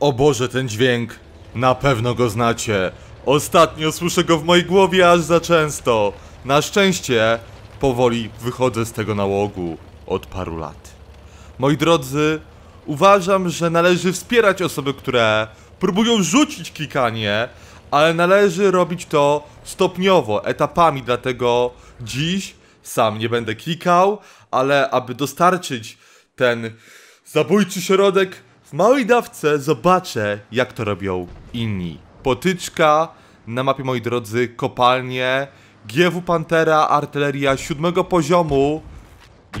O Boże, ten dźwięk! Na pewno go znacie. Ostatnio słyszę go w mojej głowie aż za często. Na szczęście powoli wychodzę z tego nałogu od paru lat. Moi drodzy, uważam, że należy wspierać osoby, które próbują rzucić klikanie, ale należy robić to stopniowo, etapami, dlatego dziś sam nie będę klikał, ale aby dostarczyć ten zabójczy środek w małej dawce zobaczę, jak to robią inni. Potyczka na mapie, moi drodzy, kopalnie, GW Pantera, artyleria siódmego poziomu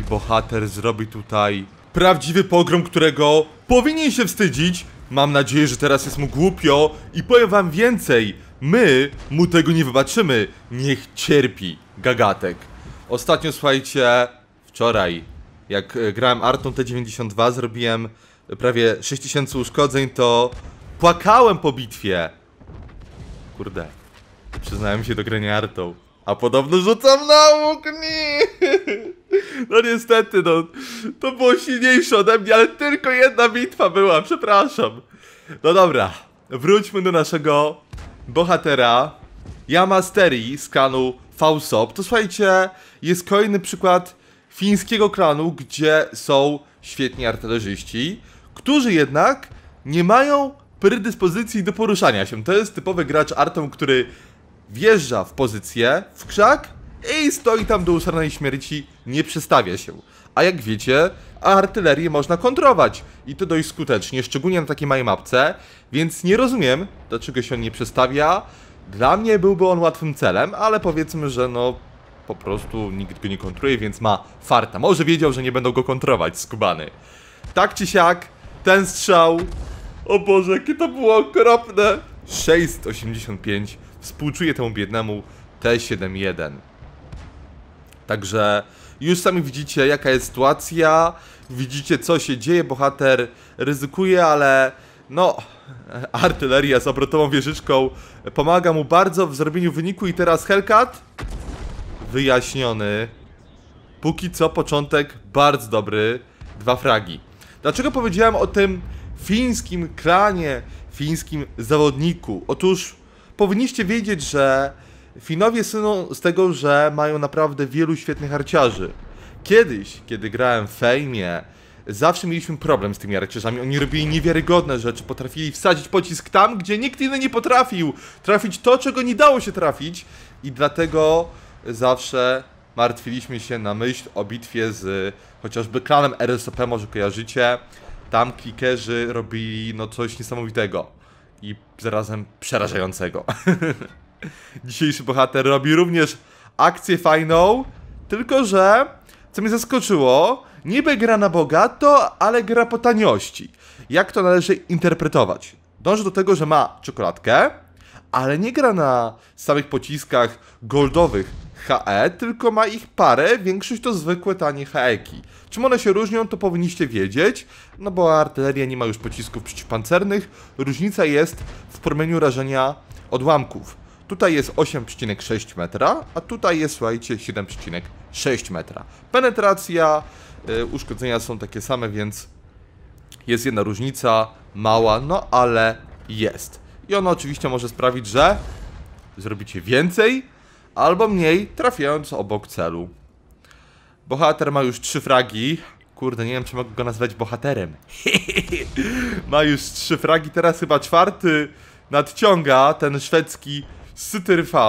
i bohater zrobi tutaj prawdziwy pogrom, którego powinien się wstydzić. Mam nadzieję, że teraz jest mu głupio i powiem wam więcej. My mu tego nie wybaczymy. Niech cierpi gagatek. Ostatnio, słuchajcie, wczoraj, jak e, grałem Artą T92, zrobiłem prawie 6000 uszkodzeń, to płakałem po bitwie. Kurde, przyznałem się do grania artą. A podobno rzucam na łuk, No niestety, no, to było silniejsze ode mnie, ale tylko jedna bitwa była, przepraszam. No dobra, wróćmy do naszego bohatera. Yamasteri z klanu Fausop. To słuchajcie, jest kolejny przykład fińskiego klanu, gdzie są świetni artylerzyści którzy jednak nie mają predyspozycji do poruszania się. To jest typowy gracz artą, który wjeżdża w pozycję, w krzak i stoi tam do usranej śmierci, nie przestawia się. A jak wiecie, artylerię można kontrować i to dość skutecznie, szczególnie na takiej małej mapce, więc nie rozumiem, dlaczego się on nie przestawia. Dla mnie byłby on łatwym celem, ale powiedzmy, że no po prostu nikt go nie kontruje, więc ma farta. Może wiedział, że nie będą go kontrować, skubany. Tak czy siak, ten strzał. O Boże, jakie to było okropne. 6,85. Współczuję temu biednemu t 71 Także już sami widzicie, jaka jest sytuacja. Widzicie, co się dzieje. Bohater ryzykuje, ale no, artyleria z obrotową wieżyczką pomaga mu bardzo w zrobieniu wyniku i teraz Hellcat wyjaśniony. Póki co początek bardzo dobry, dwa fragi. Dlaczego powiedziałem o tym fińskim kranie, fińskim zawodniku? Otóż powinniście wiedzieć, że Finowie syną z tego, że mają naprawdę wielu świetnych arciarzy. Kiedyś, kiedy grałem w Fejmie, zawsze mieliśmy problem z tymi arciarzami. Oni robili niewiarygodne rzeczy, potrafili wsadzić pocisk tam, gdzie nikt inny nie potrafił. Trafić to, czego nie dało się trafić. I dlatego zawsze martwiliśmy się na myśl o bitwie z y, chociażby klanem RSOP, może kojarzycie. Tam klikerzy robili no coś niesamowitego i zarazem przerażającego. Dzisiejszy bohater robi również akcję fajną, tylko że, co mnie zaskoczyło, niby gra na bogato, ale gra po taniości. Jak to należy interpretować? Dąży do tego, że ma czekoladkę, ale nie gra na samych pociskach goldowych HE, tylko ma ich parę, większość to zwykłe tanie HEki. Czym one się różnią, to powinniście wiedzieć, no bo artyleria nie ma już pocisków przeciwpancernych, różnica jest w promieniu rażenia odłamków. Tutaj jest 8,6 metra, a tutaj jest, słuchajcie, 7,6 metra. Penetracja, yy, uszkodzenia są takie same, więc jest jedna różnica, mała, no ale jest. I ona oczywiście może sprawić, że zrobicie więcej, albo mniej, trafiając obok celu. Bohater ma już trzy fragi. Kurde, nie wiem, czy mogę go nazwać bohaterem. ma już trzy fragi, teraz chyba czwarty nadciąga ten szwedzki Sytyr V.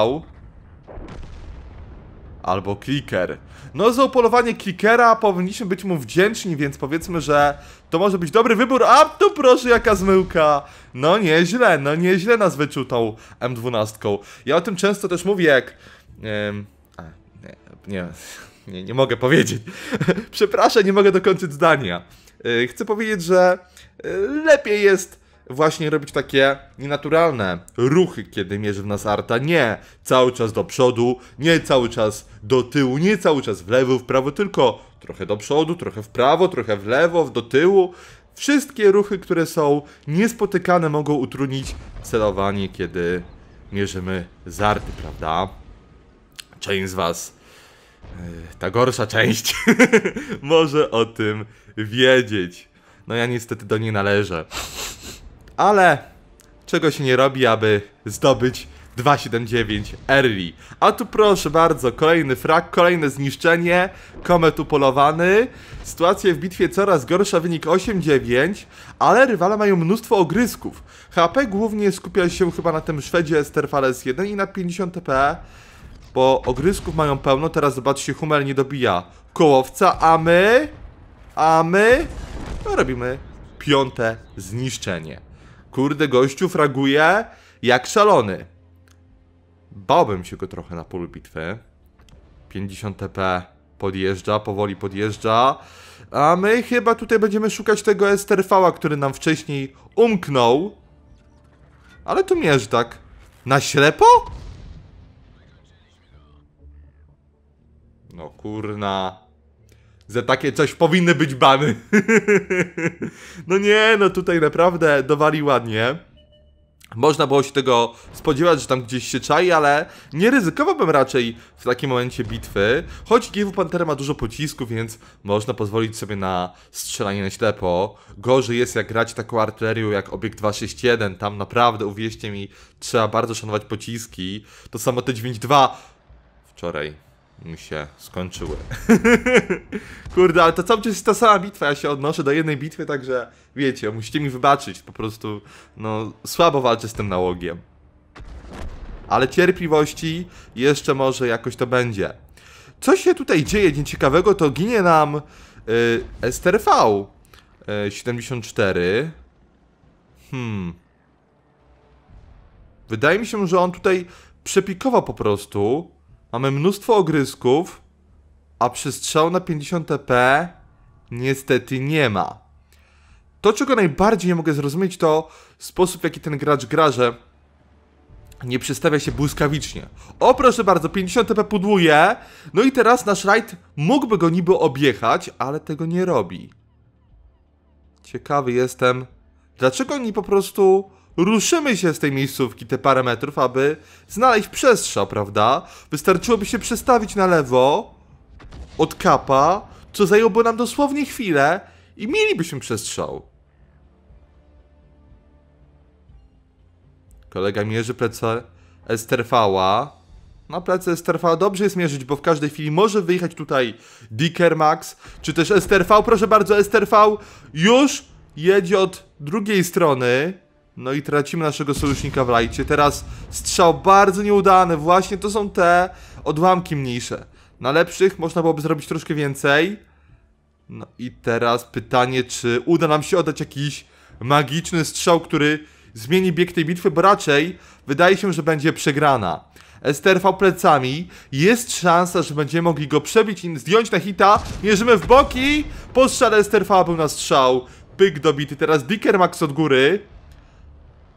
Albo Clicker. No za upolowanie Clickera powinniśmy być mu wdzięczni, więc powiedzmy, że to może być dobry wybór. A tu proszę, jaka zmyłka. No nieźle, no nieźle nas wyczuł tą M12. Ja o tym często też mówię, jak a, nie, nie, nie mogę powiedzieć. Przepraszam, nie mogę dokończyć zdania. Y, chcę powiedzieć, że y, lepiej jest właśnie robić takie nienaturalne ruchy, kiedy mierzy w nas arta. Nie cały czas do przodu, nie cały czas do tyłu, nie cały czas w lewo, w prawo, tylko trochę do przodu, trochę w prawo, trochę w lewo, do tyłu. Wszystkie ruchy, które są niespotykane, mogą utrudnić celowanie, kiedy mierzymy z arty, prawda? część z was, e, ta gorsza część, może o tym wiedzieć. No ja niestety do niej należę. Ale czego się nie robi, aby zdobyć 279 Early. A tu proszę bardzo, kolejny frak, kolejne zniszczenie, komet upolowany. Sytuacja w bitwie coraz gorsza, wynik 8-9, ale rywale mają mnóstwo ogrysków. HP głównie skupia się chyba na tym Szwedzie Esterfales 1 i na 50 TP. E. Bo ogrysków mają pełno, teraz zobaczcie, Hummel nie dobija kołowca, a my... A my... No, robimy piąte zniszczenie. Kurde, gościu fraguje jak szalony. Bałbym się go trochę na polu bitwy. 50 TP podjeżdża, powoli podjeżdża. A my chyba tutaj będziemy szukać tego Esterfała, który nam wcześniej umknął. Ale tu mierz tak. Na ślepo? No kurna. Za takie coś powinny być bany. no nie, no tutaj naprawdę dowali ładnie. Można było się tego spodziewać, że tam gdzieś się czai, ale nie ryzykowałbym raczej w takim momencie bitwy. Choć Giwu Pantera ma dużo pocisków, więc można pozwolić sobie na strzelanie na ślepo. Gorzej jest jak grać taką artylerią jak obiekt 261, tam naprawdę, uwierzcie mi, trzeba bardzo szanować pociski. To samo T92 wczoraj mi się skończyły. Kurde, ale to cały czas jest ta sama bitwa, ja się odnoszę do jednej bitwy, także wiecie, musicie mi wybaczyć, po prostu, no, słabo walczę z tym nałogiem. Ale cierpliwości jeszcze może jakoś to będzie. Co się tutaj dzieje nieciekawego, to ginie nam yy, STRV yy, 74. Hmm. Wydaje mi się, że on tutaj przepikował po prostu. Mamy mnóstwo ogrysków, a przystrzału na 50 TP niestety nie ma. To, czego najbardziej nie mogę zrozumieć, to sposób, w jaki ten gracz gra, że nie przestawia się błyskawicznie. O, proszę bardzo, 50 TP pudłuje, no i teraz nasz rajd mógłby go niby objechać, ale tego nie robi. Ciekawy jestem, dlaczego oni po prostu ruszymy się z tej miejscówki te parę metrów, aby znaleźć przestrzał, prawda? Wystarczyłoby się przestawić na lewo od kapa, co zajęłoby nam dosłownie chwilę i mielibyśmy przestrzał. Kolega mierzy pleca Esterfała. Na plecy Esterfała dobrze jest mierzyć, bo w każdej chwili może wyjechać tutaj Dicker Max, czy też Esterv. Proszę bardzo, Esterv już jedzie od drugiej strony. No i tracimy naszego sojusznika w rajcie. Teraz strzał bardzo nieudany. Właśnie to są te odłamki mniejsze. Na lepszych można byłoby zrobić troszkę więcej. No i teraz pytanie, czy uda nam się oddać jakiś magiczny strzał, który zmieni bieg tej bitwy, bo raczej wydaje się, że będzie przegrana. STRV plecami, jest szansa, że będziemy mogli go przebić i zdjąć na hita, mierzymy w boki, po strzale STRV był na strzał, pyk dobity, teraz Dicker Max od góry,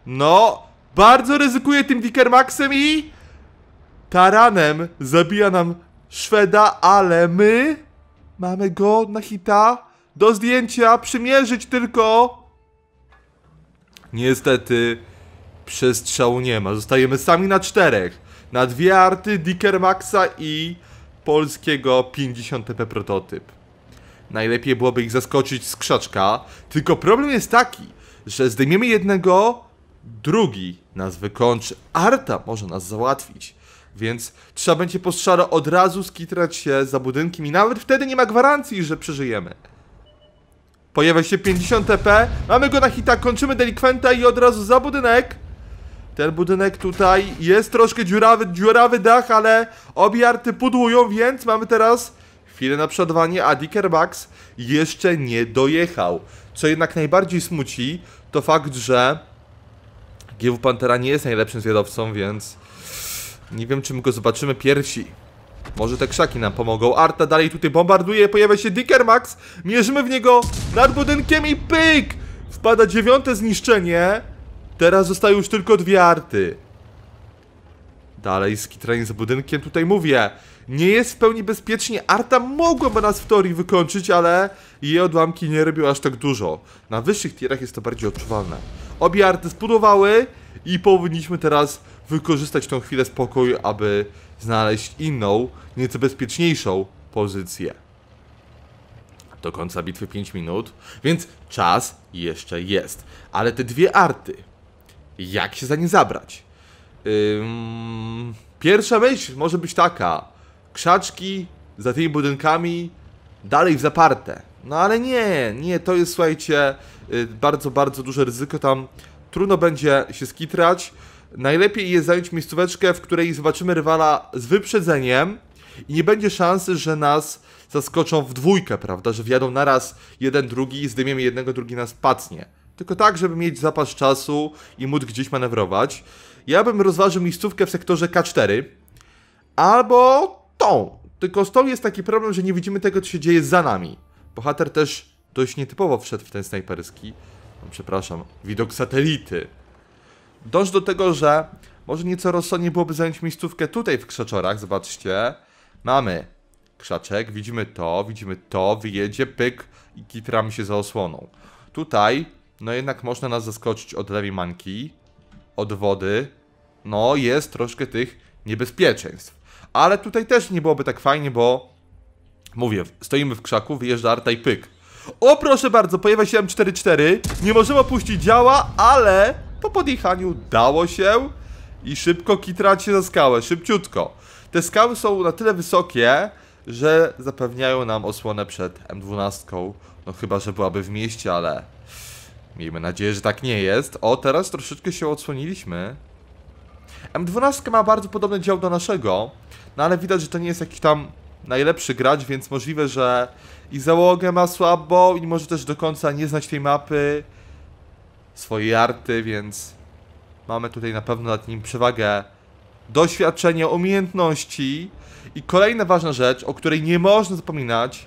no, bardzo ryzykuje tym Wickermaxem i... Taranem zabija nam Szweda, ale my... Mamy go na hita do zdjęcia, przymierzyć tylko. Niestety przestrzału nie ma. Zostajemy sami na czterech. Na dwie arty Dickermaxa Maxa i polskiego 50 p prototyp. Najlepiej byłoby ich zaskoczyć z krzaczka, tylko problem jest taki, że zdejmiemy jednego, drugi nas wykończy. Arta może nas załatwić. Więc trzeba będzie po szaro od razu skitrać się za budynkiem i nawet wtedy nie ma gwarancji, że przeżyjemy. Pojawia się 50 TP, mamy go na hita, kończymy delikwenta i od razu za budynek. Ten budynek tutaj jest troszkę dziurawy, dziurawy dach, ale obie arty pudłują, więc mamy teraz chwilę na przodowanie, a Dickerbucks jeszcze nie dojechał. Co jednak najbardziej smuci, to fakt, że GW Pantera nie jest najlepszym zwiadowcą, więc nie wiem, czy my go zobaczymy pierwsi. Może te krzaki nam pomogą. Arta dalej tutaj bombarduje, pojawia się Dicker Max. Mierzymy w niego nad budynkiem i pyk! Wpada dziewiąte zniszczenie. Teraz zostają już tylko dwie arty. Dalej skitranie z budynkiem, tutaj mówię. Nie jest w pełni bezpiecznie. Arta mogłaby nas w teorii wykończyć, ale jej odłamki nie robią aż tak dużo. Na wyższych tierach jest to bardziej odczuwalne. Obie arty spudowały i powinniśmy teraz wykorzystać tą chwilę spokoju, aby znaleźć inną, nieco bezpieczniejszą pozycję. Do końca bitwy 5 minut, więc czas jeszcze jest. Ale te dwie arty, jak się za nie zabrać? Ym... Pierwsza myśl może być taka: krzaczki za tymi budynkami dalej w zaparte. No ale nie, nie, to jest słuchajcie y, bardzo, bardzo duże ryzyko tam. Trudno będzie się skitrać. Najlepiej jest zająć miejscóweczkę, w której zobaczymy rywala z wyprzedzeniem i nie będzie szansy, że nas zaskoczą w dwójkę, prawda? Że wjadą naraz jeden, drugi i zdejmiemy jednego, drugi nas pacnie. Tylko tak, żeby mieć zapas czasu i móc gdzieś manewrować. Ja bym rozważył miejscówkę w sektorze K4 albo tą. Tylko z tą jest taki problem, że nie widzimy tego, co się dzieje za nami. Bohater też dość nietypowo wszedł w ten snajperski, no, przepraszam, widok satelity. Dąż do tego, że może nieco rozsądnie byłoby zająć miejscówkę tutaj w krzaczorach, zobaczcie. Mamy krzaczek, widzimy to, widzimy to, wyjedzie, pyk i kitramy się za osłoną. Tutaj, no jednak można nas zaskoczyć od lewej manki, od wody. No, jest troszkę tych niebezpieczeństw. Ale tutaj też nie byłoby tak fajnie, bo Mówię, stoimy w krzaku, wyjeżdża Arta i pyk. O proszę bardzo, pojawia się M44. Nie możemy opuścić działa, ale po podjechaniu dało się i szybko kitracie za skałę, szybciutko. Te skały są na tyle wysokie, że zapewniają nam osłonę przed M12. No chyba, że byłaby w mieście, ale miejmy nadzieję, że tak nie jest. O, teraz troszeczkę się odsłoniliśmy. M12 ma bardzo podobny dział do naszego, no ale widać, że to nie jest jakiś tam najlepszy gracz, więc możliwe, że i załogę ma słabo i może też do końca nie znać tej mapy, swojej arty, więc mamy tutaj na pewno nad nim przewagę doświadczenia, umiejętności i kolejna ważna rzecz, o której nie można zapominać,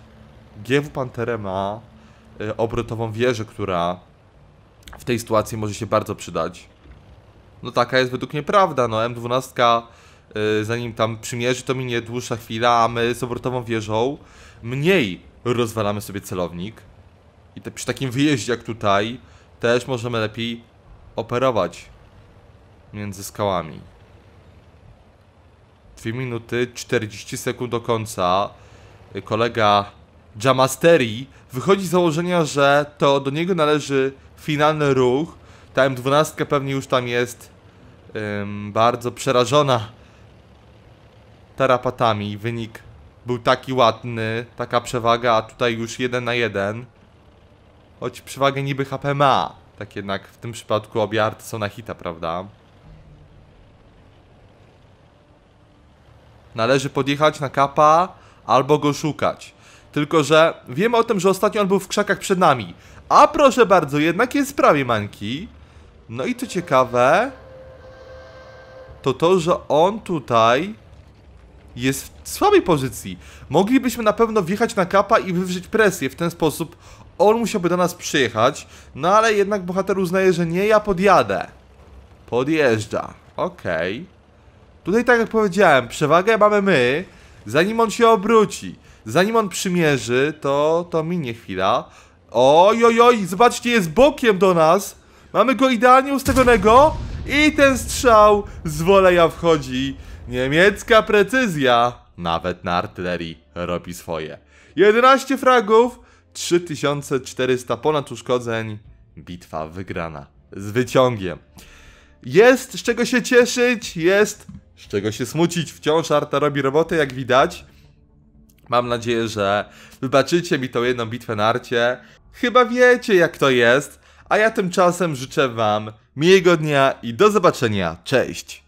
GW Panterę ma y, obrotową wieżę, która w tej sytuacji może się bardzo przydać. No taka jest według mnie prawda, no M12 Y, zanim tam przymierzy, to minie dłuższa chwila, a my z obrotową wieżą mniej rozwalamy sobie celownik. I te, przy takim wyjeździe jak tutaj też możemy lepiej operować między skałami. 2 minuty 40 sekund do końca. Y, kolega Jamasteri wychodzi z założenia, że to do niego należy finalny ruch. Ta M12 pewnie już tam jest ym, bardzo przerażona tarapatami. Wynik był taki ładny, taka przewaga, a tutaj już jeden na jeden. Choć przewagę niby HP ma. Tak jednak w tym przypadku obie arty są na hita, prawda? Należy podjechać na kapa albo go szukać. Tylko, że wiemy o tym, że ostatnio on był w krzakach przed nami. A proszę bardzo, jednak jest prawie manki. No i to ciekawe, to to, że on tutaj jest w słabej pozycji. Moglibyśmy na pewno wjechać na kapa i wywrzeć presję. W ten sposób on musiałby do nas przyjechać, no ale jednak bohater uznaje, że nie, ja podjadę. Podjeżdża. Okej. Okay. Tutaj tak jak powiedziałem, przewagę mamy my, zanim on się obróci. Zanim on przymierzy, to, to minie chwila. Oj, oj, oj, zobaczcie, jest bokiem do nas. Mamy go idealnie ustawionego i ten strzał z woleja wchodzi. Niemiecka precyzja, nawet na artylerii, robi swoje. 11 fragów, 3400 ponad uszkodzeń. Bitwa wygrana. Z wyciągiem. Jest z czego się cieszyć, jest z czego się smucić. Wciąż Arta robi robotę, jak widać. Mam nadzieję, że wybaczycie mi tą jedną bitwę na Arcie. Chyba wiecie, jak to jest. A ja tymczasem życzę Wam miłego dnia i do zobaczenia. Cześć!